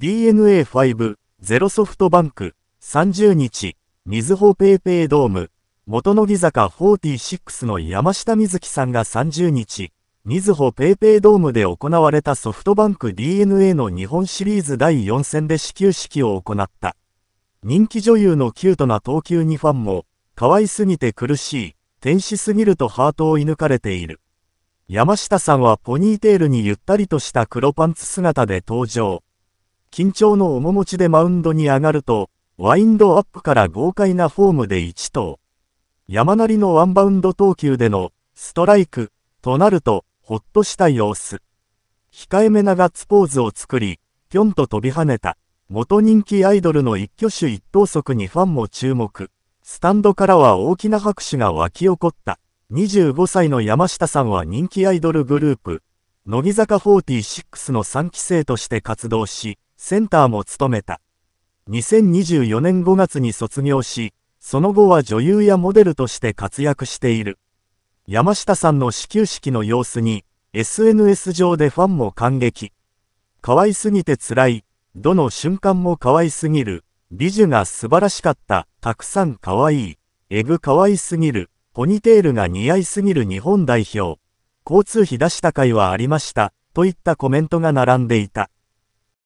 DNA5、ゼロソフトバンク、30日、みずほ paypay ドーム、元乃木坂46の山下美月さんが30日、みずほ paypay ドームで行われたソフトバンク DNA の日本シリーズ第4戦で始球式を行った。人気女優のキュートな投球にファンも、可愛すぎて苦しい、天使すぎるとハートを射抜かれている。山下さんはポニーテールにゆったりとした黒パンツ姿で登場。緊張の面持ちでマウンドに上がると、ワインドアップから豪快なフォームで1投。山なりのワンバウンド投球でのストライクとなると、ほっとした様子。控えめなガッツポーズを作り、ぴょんと飛び跳ねた。元人気アイドルの一挙手一投足にファンも注目。スタンドからは大きな拍手が沸き起こった。25歳の山下さんは人気アイドルグループ、乃木坂46の3期生として活動し、センターも務めた。2024年5月に卒業し、その後は女優やモデルとして活躍している。山下さんの始球式の様子に、SNS 上でファンも感激。可愛すぎて辛い、どの瞬間も可愛すぎる、美女が素晴らしかった、たくさん可愛い、エグ可愛すぎる、ポニテールが似合いすぎる日本代表、交通費出した回はありました、といったコメントが並んでいた。